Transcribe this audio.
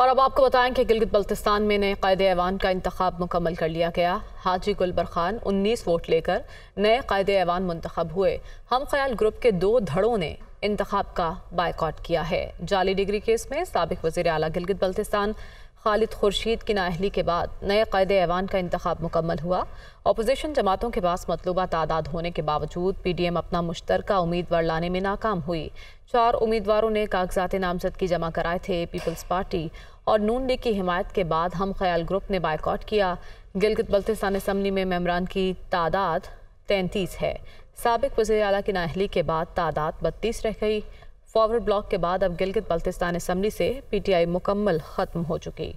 और अब आपको बताएं कि गिलगित बल्तिस्तान में नए कायद ऐवान का इंतखब मुकम्मल कर लिया गया हाजी गुलबर खान उन्नीस वोट लेकर नए कायद ऐवान मंतखब हुए हम ख्याल ग्रुप के दो धड़ों ने इंतखब का बायकॉट किया है जाली डिग्री केस में सबक वज़ी अला गिलगित बल्तिस्तान खालिद खुर्शीद की नााहली के बाद नए क़ायदे ऐवान का इंतबाब मुकम्मल हुआ अपोजिशन जमातों के पास मतलूबा तादाद होने के बावजूद पी डी एम अपना मुश्तर उम्मीदवार लाने में नाकाम हुई चार उम्मीदवारों ने कागजात नामजदगी जमा कराए थे पीपल्स पार्टी और नून लीग की हिमायत के बाद हम ख्याल ग्रुप ने बाइकआउट किया गिलगित बल्तिस्तान असम्बली में मम्बरान की तादाद तैंतीस है सबक वजी अला की नाहली के बाद तादाद बत्तीस रह गई फॉरवर्ड ब्लॉक के बाद अब गिलगित बल्तिस्तान असम्बली से पीटीआई मुकम्मल ख़त्म हो चुकी